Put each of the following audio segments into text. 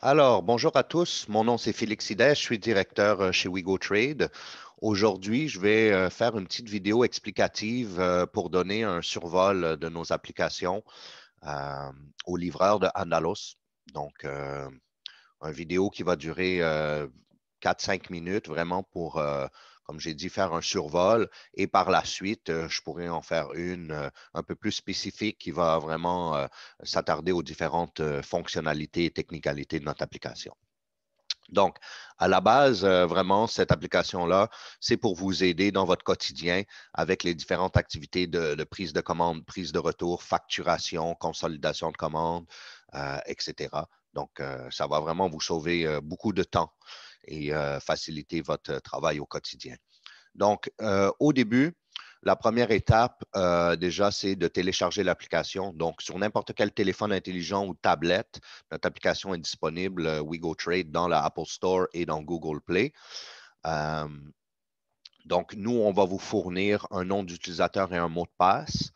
Alors, bonjour à tous. Mon nom, c'est Félix Sidès, Je suis directeur euh, chez Trade. Aujourd'hui, je vais euh, faire une petite vidéo explicative euh, pour donner un survol de nos applications aux au de Andalos. Donc, une vidéo qui va durer 4-5 minutes vraiment pour comme j'ai dit, faire un survol et par la suite, euh, je pourrais en faire une euh, un peu plus spécifique qui va vraiment euh, s'attarder aux différentes fonctionnalités et technicalités de notre application. Donc, à la base, vraiment, cette application-là, c'est pour vous aider dans votre quotidien avec les différentes activités de, prise de commande, prise de retour, facturation, consolidation de commande, etc. Donc, ça va vraiment vous sauver beaucoup de temps et euh, faciliter votre euh, travail au quotidien. Donc, euh, au début, la première étape, déjà, c'est de télécharger l'application. Donc, sur n'importe quel téléphone intelligent ou tablette, notre application est disponible, WeGoTrade, dans la Apple Store et dans Google Play. donc, nous, on va vous fournir un nom d'utilisateur et un mot de passe.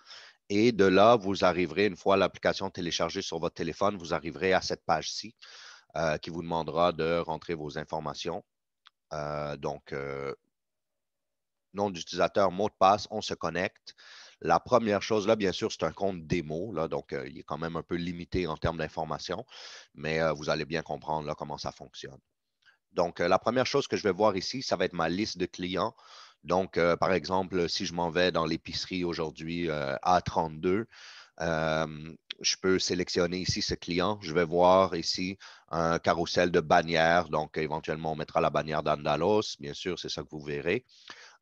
Et de là, vous arriverez, une fois l'application téléchargée sur votre téléphone, vous arriverez à cette page-ci. Euh, qui vous demandera de rentrer vos informations. Euh, donc, euh, nom d'utilisateur, mot de passe, on se connecte. La première chose, là, bien sûr, c'est un compte démo, là, donc il est quand même un peu limité en termes d'informations, mais vous allez bien comprendre là, comment ça fonctionne. Donc, la première chose que je vais voir ici, ça va être ma liste de clients. Donc, par exemple, si je m'en vais dans l'épicerie aujourd'hui à 32, je peux sélectionner ici ce client. Je vais voir ici un carrousel de bannières. Donc, éventuellement, on mettra la bannière d'Andalos. Bien sûr, c'est ça que vous verrez.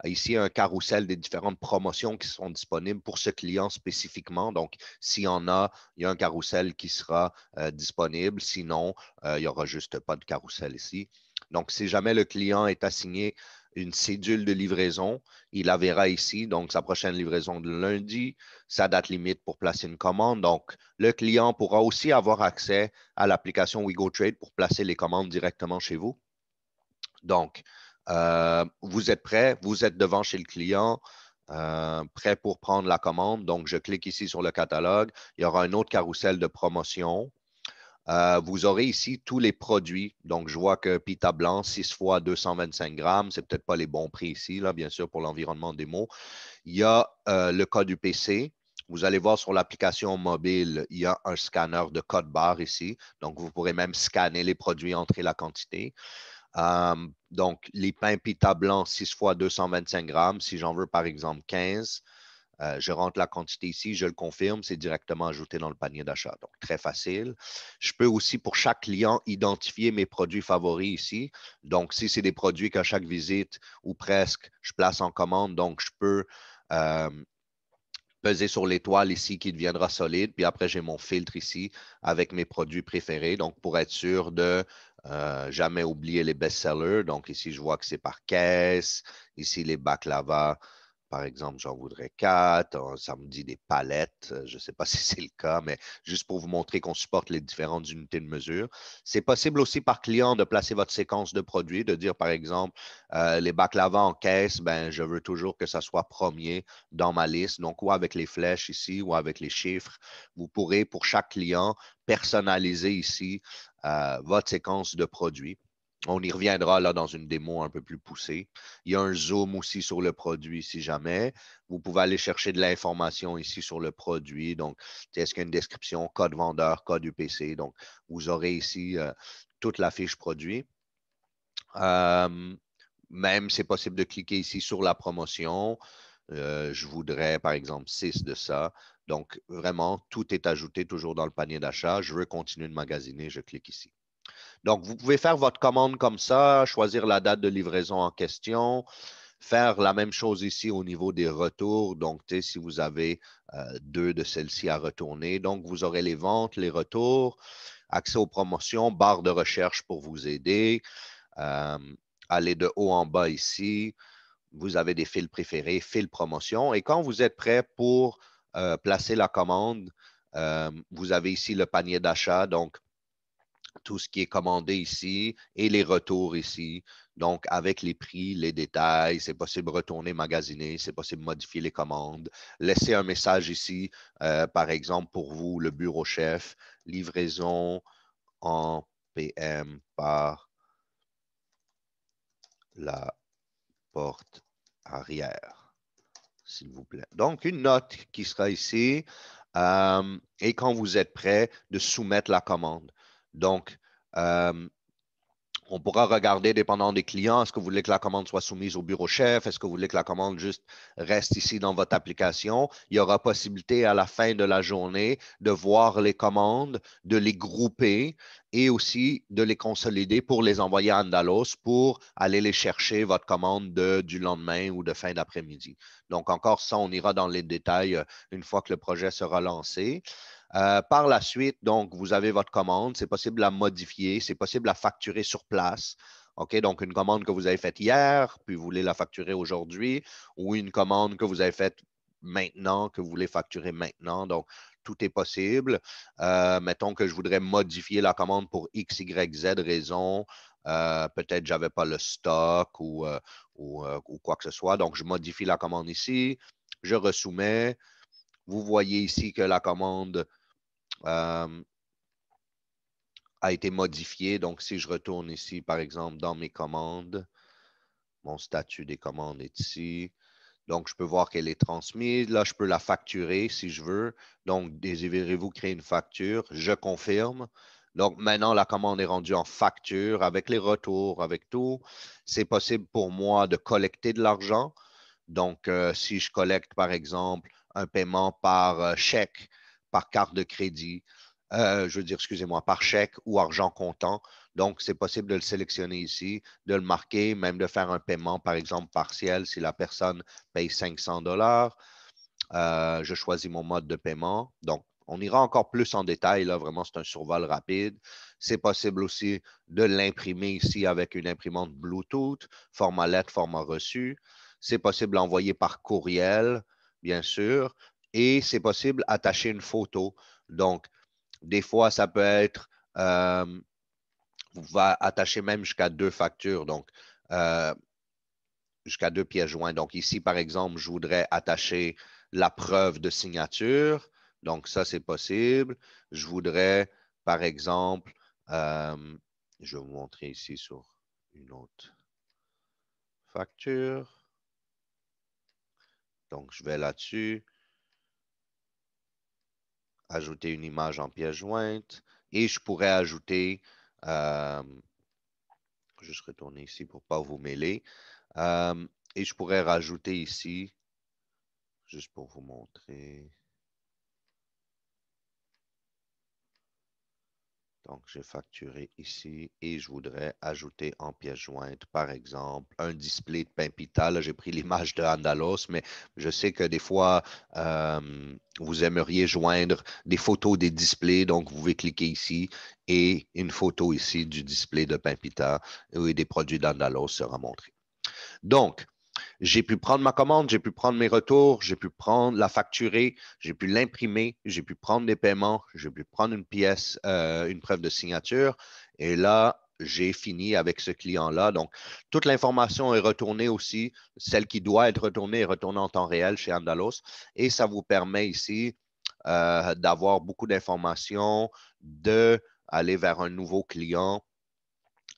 Ici, un carrousel des différentes promotions qui sont disponibles pour ce client spécifiquement. Donc, s'il y en a, il y a un carrousel qui sera euh, disponible. Sinon, euh, il n'y aura juste pas de carrousel ici. Donc, si jamais le client est assigné une cédule de livraison. Il la verra ici, donc sa prochaine livraison de lundi, sa date limite pour placer une commande. Donc, le client pourra aussi avoir accès à l'application WeGoTrade pour placer les commandes directement chez vous. Donc, euh, vous êtes prêt, vous êtes devant chez le client, euh, prêt pour prendre la commande. Donc, je clique ici sur le catalogue. Il y aura un autre carrousel de promotion euh, vous aurez ici tous les produits. Donc, je vois que pita blanc, 6 fois 225 grammes, c'est peut-être pas les bons prix ici, là, bien sûr, pour l'environnement des mots. Il y a euh, le code PC. Vous allez voir sur l'application mobile, il y a un scanner de code barre ici. Donc, vous pourrez même scanner les produits, entrer la quantité. Euh, donc, les pains pita blanc, 6 fois 225 grammes. Si j'en veux, par exemple, 15, euh, je rentre la quantité ici, je le confirme, c'est directement ajouté dans le panier d'achat. Donc, très facile. Je peux aussi, pour chaque client, identifier mes produits favoris ici. Donc, si c'est des produits qu'à chaque visite ou presque, je place en commande, donc je peux euh, peser sur l'étoile ici qui deviendra solide. Puis après, j'ai mon filtre ici avec mes produits préférés. Donc, pour être sûr de euh, jamais oublier les best-sellers. Donc, ici, je vois que c'est par caisse. Ici, les baklava par exemple, j'en voudrais quatre, ça me dit des palettes, euh, je ne sais pas si c'est le cas, mais juste pour vous montrer qu'on supporte les différentes unités de mesure. C'est possible aussi par client de placer votre séquence de produits, de dire par exemple, euh, les les baklava en caisse, ben, je veux toujours que ça soit premier dans ma liste. Donc, ou avec les flèches ici, ou avec les chiffres, vous pourrez pour chaque client personnaliser ici euh, votre séquence de produits. On y reviendra là dans une démo un peu plus poussée. Il y a un zoom aussi sur le produit si jamais. Vous pouvez aller chercher de l'information ici sur le produit. Donc, est-ce qu'il y a une description, code vendeur, code UPC? Donc, vous aurez ici euh, toute la fiche produit. Euh, même, c'est possible de cliquer ici sur la promotion. Euh, je voudrais, par exemple, 6 de ça. Donc, vraiment, tout est ajouté toujours dans le panier d'achat. Je veux continuer de magasiner, je clique ici. Donc, vous pouvez faire votre commande comme ça, choisir la date de livraison en question, faire la même chose ici au niveau des retours. Donc, si vous avez euh, deux de celles-ci à retourner, donc vous aurez les ventes, les retours, accès aux promotions, barre de recherche pour vous aider. Euh, aller de haut en bas ici. Vous avez des fils préférés, fils promotion. Et quand vous êtes prêt pour euh, placer la commande, vous avez ici le panier d'achat. Donc, tout ce qui est commandé ici et les retours ici. Donc, avec les prix, les détails, c'est possible retourner magasiner, c'est possible modifier les commandes, laisser un message ici, euh, par exemple, pour vous, le bureau chef, livraison en PM par la porte arrière, s'il vous plaît. Donc, une note qui sera ici. Euh, et quand vous êtes prêt, de soumettre la commande. Donc, euh, on pourra regarder, dépendant des clients, est-ce que vous voulez que la commande soit soumise au bureau chef? Est-ce que vous voulez que la commande juste reste ici dans votre application? Il y aura possibilité à la fin de la journée de voir les commandes, de les grouper et aussi de les consolider pour les envoyer à Andalos pour aller les chercher, votre commande du lendemain ou de fin d'après-midi. Donc, encore ça, on ira dans les détails euh, une fois que le projet sera lancé. Euh, par la suite, donc, vous avez votre commande, c'est possible de la modifier, c'est possible de la facturer sur place. OK, donc une commande que vous avez faite hier, puis vous voulez la facturer aujourd'hui, ou une commande que vous avez faite maintenant, que vous voulez facturer maintenant. Donc, tout est possible. Euh, mettons que je voudrais modifier la commande pour X, Y, Z raison. Euh, peut-être j'avais pas le stock ou, ou, quoi que ce soit. Donc, je modifie la commande ici. Je resoumets. Vous voyez ici que la commande euh, a été modifié. Donc, si je retourne ici, par exemple, dans mes commandes, mon statut des commandes est ici. Donc, je peux voir qu'elle est transmise. Là, je peux la facturer si je veux. Donc, désirez-vous créer une facture? Je confirme. Donc, maintenant, la commande est rendue en facture avec les retours, avec tout. C'est possible pour moi de collecter de l'argent. Donc, euh, si je collecte, par exemple, un paiement par euh, chèque, par carte de crédit, euh, je veux dire, excusez-moi, par chèque ou argent comptant. Donc, c'est possible de le sélectionner ici, de le marquer, même de faire un paiement, par exemple, partiel si la personne paye 500 dollars. Euh, je choisis mon mode de paiement. Donc, on ira encore plus en détail. Là, vraiment, c'est un survol rapide. C'est possible aussi de l'imprimer ici avec une imprimante Bluetooth, format lettre, format reçu. C'est possible d'envoyer par courriel, bien sûr et c'est possible attacher une photo. Donc, des fois, ça peut être, euh, va attacher même jusqu'à deux factures, donc euh, jusqu'à deux pièces joints, Donc, ici, par exemple, je voudrais attacher la preuve de signature. Donc, ça, c'est possible. Je voudrais, par exemple, euh, je vais vous montrer ici sur une autre facture. Donc, je vais là-dessus ajouter une image en pièce jointe et je pourrais ajouter, euh, juste retourner ici pour ne pas vous mêler, euh, et je pourrais rajouter ici, juste pour vous montrer, Donc, j'ai facturé ici et je voudrais ajouter en pièce jointe, par exemple, un display de Pimpita. Là, j'ai pris l'image de Andalos, mais je sais que des fois, euh, vous aimeriez joindre des photos des displays. Donc, vous pouvez cliquer ici et une photo ici du display de Pimpita et des produits d'Andalos sera montré. Donc, j'ai pu prendre ma commande, j'ai pu prendre mes retours, j'ai pu prendre la facturer, j'ai pu l'imprimer, j'ai pu prendre des paiements, j'ai pu prendre une pièce, euh, une preuve de signature. Et là, j'ai fini avec ce client-là. Donc, toute l'information est retournée aussi. Celle qui doit être retournée est retournée en temps réel chez Andalos. Et ça vous permet ici euh, d'avoir beaucoup d'informations, d'aller vers un nouveau client,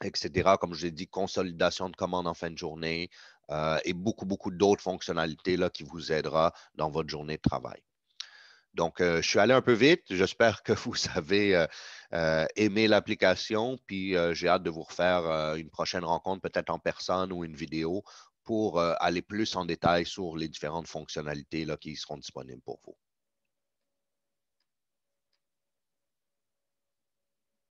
etc. Comme je l'ai dit, consolidation de commandes en fin de journée, euh, et beaucoup, beaucoup d'autres fonctionnalités qui vous aidera dans votre journée de travail. Donc, euh, je suis allé un peu vite. J'espère que vous avez euh, aimé l'application. Puis, j'ai hâte de vous refaire une prochaine rencontre, peut-être en personne ou une vidéo, pour aller plus en détail sur les différentes fonctionnalités qui seront disponibles pour vous.